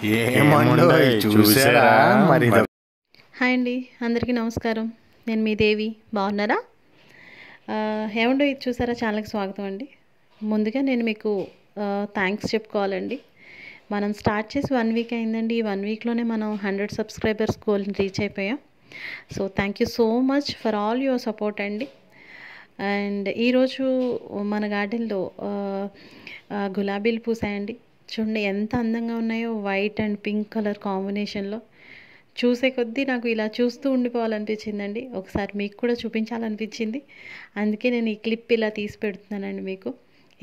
hi అండి అందరికీ నమస్కారం నేను మీ దేవి బాగున్నారా ఏమండో ఇది చూసారా ఛానల్కి స్వాగతం అండి ముందుగా నేను మీకు థ్యాంక్స్ చెప్పుకోవాలండి మనం స్టార్ట్ చేసి వన్ వీక్ అయిందండి ఈ వన్ వీక్లోనే మనం హండ్రెడ్ సబ్స్క్రైబర్స్ గోల్ని రీచ్ అయిపోయాం so thank you so much for all your support అండి అండ్ ఈరోజు మన గార్డెన్లో గులాబీలు పూసాయండి చూడండి ఎంత అందంగా ఉన్నాయో వైట్ అండ్ పింక్ కలర్ కాంబినేషన్లో చూసే కొద్దీ నాకు ఇలా చూస్తూ ఉండిపోవాలనిపించిందండి ఒకసారి మీకు కూడా చూపించాలనిపించింది అందుకే నేను ఈ క్లిప్ ఇలా తీసి పెడుతున్నానండి మీకు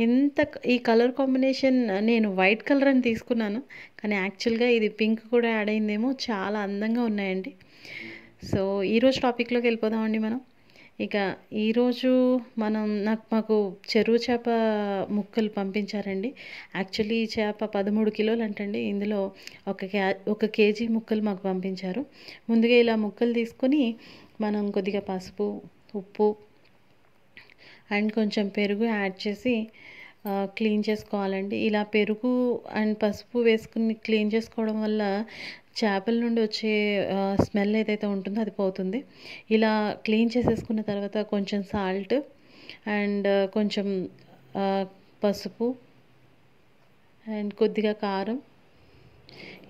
ఎంత ఈ కలర్ కాంబినేషన్ నేను వైట్ కలర్ అని తీసుకున్నాను కానీ యాక్చువల్గా ఇది పింక్ కూడా యాడ్ అయిందేమో చాలా అందంగా ఉన్నాయండి సో ఈరోజు టాపిక్లోకి వెళ్ళిపోదామండి మనం ఇక ఈరోజు మనం నాకు మాకు చెరువు చేప ముక్కలు పంపించారండి యాక్చువల్లీ ఈ చేప పదమూడు కిలోలు అంటండి ఇందులో ఒక క్యా ఒక కేజీ ముక్కలు మాకు పంపించారు ముందుగా ఇలా ముక్కలు తీసుకొని మనం కొద్దిగా పసుపు ఉప్పు అండ్ కొంచెం పెరుగు యాడ్ చేసి క్లీన్ చేసుకోవాలండి ఇలా పెరుగు అండ్ పసుపు వేసుకుని క్లీన్ చేసుకోవడం వల్ల చేపల నుండి వచ్చే స్మెల్ ఏదైతే ఉంటుందో అది పోతుంది ఇలా క్లీన్ చేసేసుకున్న తర్వాత కొంచెం సాల్ట్ అండ్ కొంచెం పసుపు అండ్ కొద్దిగా కారం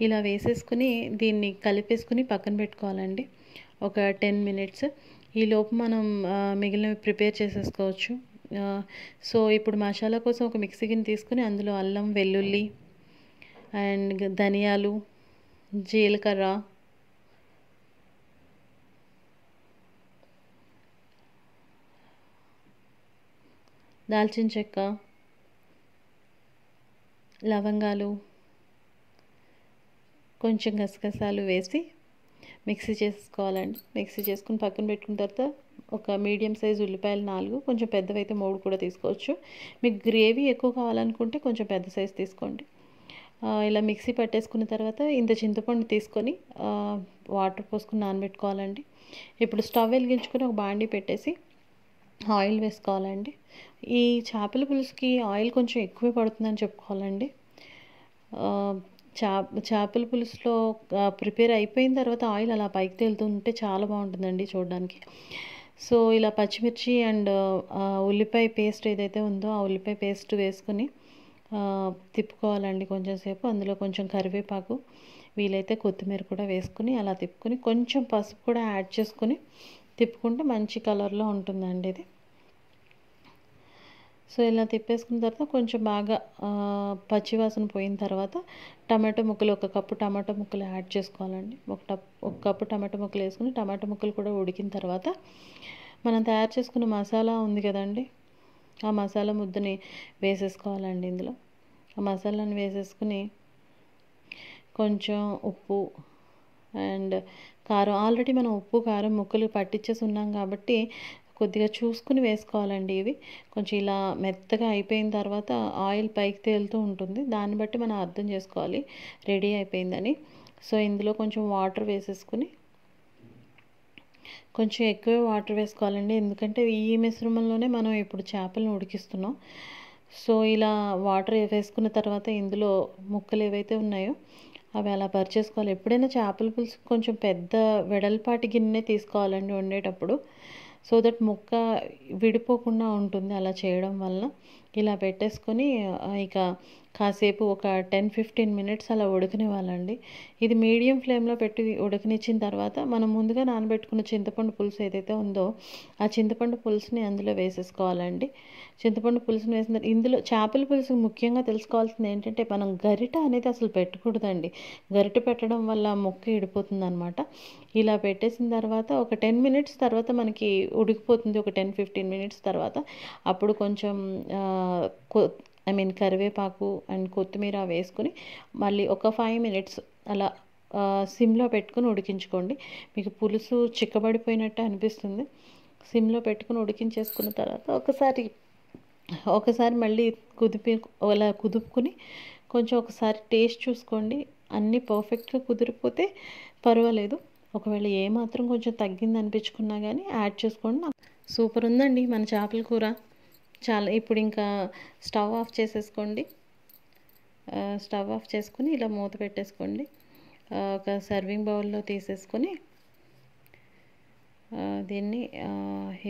ఇలా వేసేసుకుని దీన్ని కలిపేసుకుని పక్కన పెట్టుకోవాలండి ఒక టెన్ మినిట్స్ ఈలోపు మనం మిగిలినవి ప్రిపేర్ చేసేసుకోవచ్చు సో ఇప్పుడు మసాలా కోసం ఒక మిక్సీ గిన్నె తీసుకుని అందులో అల్లం వెల్లుల్లి అండ్ ధనియాలు జీలకర్ర దాల్చిన చెక్క లవంగాలు కొంచెం గసగసాలు వేసి మిక్సీ చేసుకోవాలండి మిక్సీ చేసుకుని పక్కన పెట్టుకున్న తర్వాత ఒక మీడియం సైజ్ ఉల్లిపాయలు నాలుగు కొంచెం పెద్దవైతే మూడు కూడా తీసుకోవచ్చు మీకు గ్రేవీ ఎక్కువ కావాలనుకుంటే కొంచెం పెద్ద సైజ్ తీసుకోండి ఇలా మిక్సీ పట్టేసుకున్న తర్వాత ఇంత చింతపండు తీసుకొని వాటర్ పోసుకుని నానబెట్టుకోవాలండి ఇప్పుడు స్టవ్ వెలిగించుకొని ఒక బాండీ పెట్టేసి ఆయిల్ వేసుకోవాలండి ఈ చేపల పులుసుకి ఆయిల్ కొంచెం ఎక్కువే పడుతుందని చెప్పుకోవాలండి చా చేపల పులుసులో ప్రిపేర్ అయిపోయిన తర్వాత ఆయిల్ అలా పైకి తేలుతుంటే చాలా బాగుంటుందండి చూడడానికి సో ఇలా పచ్చిమిర్చి అండ్ ఉల్లిపాయ పేస్ట్ ఏదైతే ఉందో ఆ ఉల్లిపాయ పేస్ట్ వేసుకుని తిప్పుకోవాలండి కొంచెం సేపు అందులో కొంచెం కరివేపాకు వీలైతే కొత్తిమీర కూడా వేసుకుని అలా తిప్పుకొని కొంచెం పసుపు కూడా యాడ్ చేసుకుని తిప్పుకుంటే మంచి కలర్లో ఉంటుందండి ఇది సో ఇలా తిప్పేసుకున్న తర్వాత కొంచెం బాగా పచ్చివాసన పోయిన తర్వాత టమాటో ముక్కలు ఒక కప్పు టమాటో ముక్కలు యాడ్ చేసుకోవాలండి ఒక టప్ ఒక కప్పు టమాటో ముక్కలు వేసుకుని టమాటో ముక్కలు కూడా ఉడికిన తర్వాత మనం తయారు చేసుకున్న మసాలా ఉంది కదండి ఆ మసాలా ముద్దని వేసేసుకోవాలండి ఇందులో ఆ మసాలాను వేసేసుకుని కొంచెం ఉప్పు అండ్ కారం ఆల్రెడీ మనం ఉప్పు కారం ముక్కలు పట్టించేసి ఉన్నాం కాబట్టి కొద్దిగా చూసుకుని వేసుకోవాలండి ఇవి కొంచెం ఇలా మెత్తగా అయిపోయిన తర్వాత ఆయిల్ పైకి తేలుతూ ఉంటుంది దాన్ని బట్టి మనం అర్థం చేసుకోవాలి రెడీ అయిపోయిందని సో ఇందులో కొంచెం వాటర్ వేసేసుకుని కొంచెం ఎక్కువ వాటర్ వేసుకోవాలండి ఎందుకంటే ఈ మిశ్రమంలోనే మనం ఇప్పుడు చేపలను ఉడికిస్తున్నాం సో ఇలా వాటర్ వేసుకున్న తర్వాత ఇందులో ముక్కలు ఏవైతే ఉన్నాయో అవి అలా పరిచేసుకోవాలి ఎప్పుడైనా చేపల పులుసు కొంచెం పెద్ద వెడల్పాటి గిన్నె తీసుకోవాలండి వండేటప్పుడు సో దట్ ముక్క విడిపోకుండా ఉంటుంది అలా చేయడం వల్ల ఇలా పెట్టేసుకొని ఇక కాసేపు ఒక టెన్ ఫిఫ్టీన్ మినిట్స్ అలా ఉడకనివ్వాలండి ఇది మీడియం ఫ్లేమ్లో పెట్టి ఉడకనిచ్చిన తర్వాత మనం ముందుగా నానబెట్టుకున్న చింతపండు పులుసు ఏదైతే ఉందో ఆ చింతపండు పులుసుని అందులో వేసేసుకోవాలండి చింతపండు పులుసుని వేసిన ఇందులో చేపల పులుసు ముఖ్యంగా తెలుసుకోవాల్సింది ఏంటంటే మనం గరిట అనేది అసలు పెట్టకూడదండి గరిట పెట్టడం వల్ల మొక్క ఇడిపోతుంది అనమాట ఇలా పెట్టేసిన తర్వాత ఒక టెన్ మినిట్స్ తర్వాత మనకి ఉడికిపోతుంది ఒక టెన్ ఫిఫ్టీన్ మినిట్స్ తర్వాత అప్పుడు కొంచెం ఐ మీన్ కరివేపాకు అండ్ కొత్తిమీర వేసుకుని మళ్ళీ ఒక ఫైవ్ మినిట్స్ అలా సిమ్లో పెట్టుకుని ఉడికించుకోండి మీకు పులుసు చిక్కబడిపోయినట్టు అనిపిస్తుంది సిమ్లో పెట్టుకుని ఉడికించేసుకున్న తర్వాత ఒకసారి ఒకసారి మళ్ళీ కుదిపి అలా కుదుపుకుని కొంచెం ఒకసారి టేస్ట్ చూసుకోండి అన్నీ పర్ఫెక్ట్గా కుదిరిపోతే పర్వాలేదు ఒకవేళ ఏమాత్రం కొంచెం తగ్గింది అనిపించుకున్నా కానీ యాడ్ చేసుకోండి సూపర్ ఉందండి మన చేపల కూర చాలా ఇప్పుడు ఇంకా స్టవ్ ఆఫ్ చేసేసుకోండి స్టవ్ ఆఫ్ చేసుకుని ఇలా మూత పెట్టేసుకోండి ఒక సర్వింగ్ బౌల్లో తీసేసుకొని దీన్ని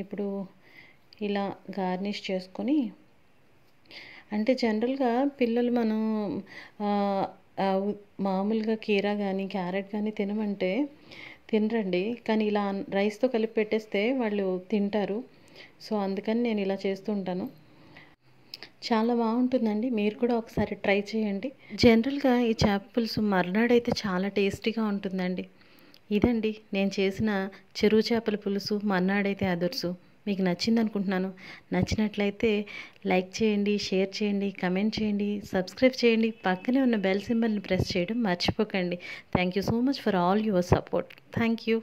ఇప్పుడు ఇలా గార్నిష్ చేసుకొని అంటే జనరల్గా పిల్లలు మనం మామూలుగా కీరా కానీ క్యారెట్ కానీ తినమంటే తినరండి కానీ ఇలా రైస్తో కలిపి పెట్టేస్తే వాళ్ళు తింటారు సో అందుకని నేను ఇలా చేస్తుంటాను చాలా బాగుంటుందండి మీరు కూడా ఒకసారి ట్రై చేయండి జనరల్గా ఈ చేప పులుసు మర్నాడైతే చాలా టేస్టీగా ఉంటుందండి ఇదండి నేను చేసిన చెరువు చేపల పులుసు మర్నాడైతే అదుర్సు మీకు నచ్చింది అనుకుంటున్నాను నచ్చినట్లయితే లైక్ చేయండి షేర్ చేయండి కమెంట్ చేయండి సబ్స్క్రైబ్ చేయండి పక్కనే ఉన్న బెల్ సింబల్ని ప్రెస్ చేయడం మర్చిపోకండి thank you so much for all your support thank you